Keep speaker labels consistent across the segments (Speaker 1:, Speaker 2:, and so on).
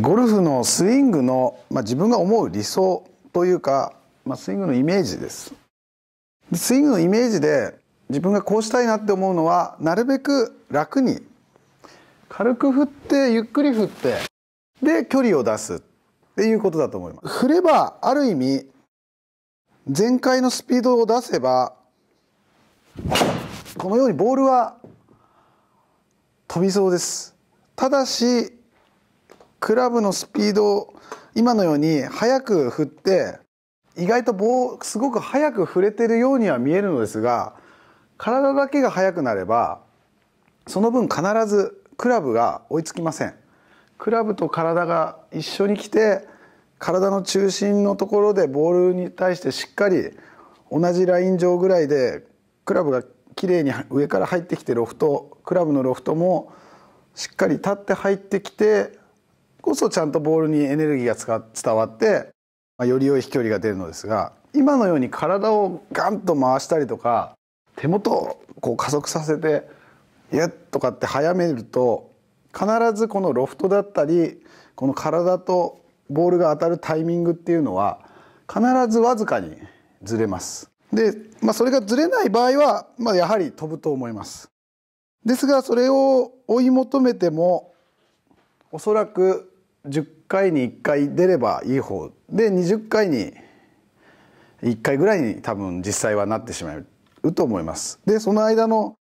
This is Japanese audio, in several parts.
Speaker 1: ゴルフのスイングの、まあ、自分が思う理想というか、まあ、スイングのイメージですスイングのイメージで自分がこうしたいなって思うのはなるべく楽に軽く振ってゆっくり振ってで距離を出すっていうことだと思います振ればある意味全開のスピードを出せばこのようにボールは飛びそうですただしクラブのスピードを今のように早く振って意外と棒すごく早く振れてるようには見えるのですが体だけが速くなればその分必ずクラブが追いつきませんクラブと体が一緒に来て体の中心のところでボールに対してしっかり同じライン上ぐらいでクラブがきれいに上から入ってきてロフトクラブのロフトもしっかり立って入ってきてこそちゃんとボールにエネルギーが伝わって、まあ、より良い飛距離が出るのですが今のように体をガンと回したりとか手元をこう加速させてやっとかって早めると必ずこのロフトだったりこの体とボールが当たるタイミングっていうのは必ずわずかにずれます。で、まあ、それがずれない場合は、まあ、やはり飛ぶと思います。ですがそれを追い求めてもおそらく10回に1回出ればいい方で20回に1回ぐらいに多分実際はなってしまうと思います。でその間の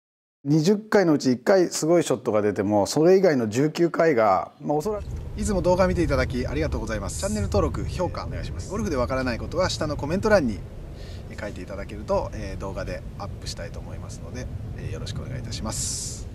Speaker 1: 20回のうち1回すごいショットが出てもそれ以外の19回が、まあ、おそらくいつも動画見ていただきありがとうございますチャンネル登録評価お願いしますゴルフでわからないことは下のコメント欄に書いていただけると、えー、動画でアップしたいと思いますので、えー、よろしくお願いいたします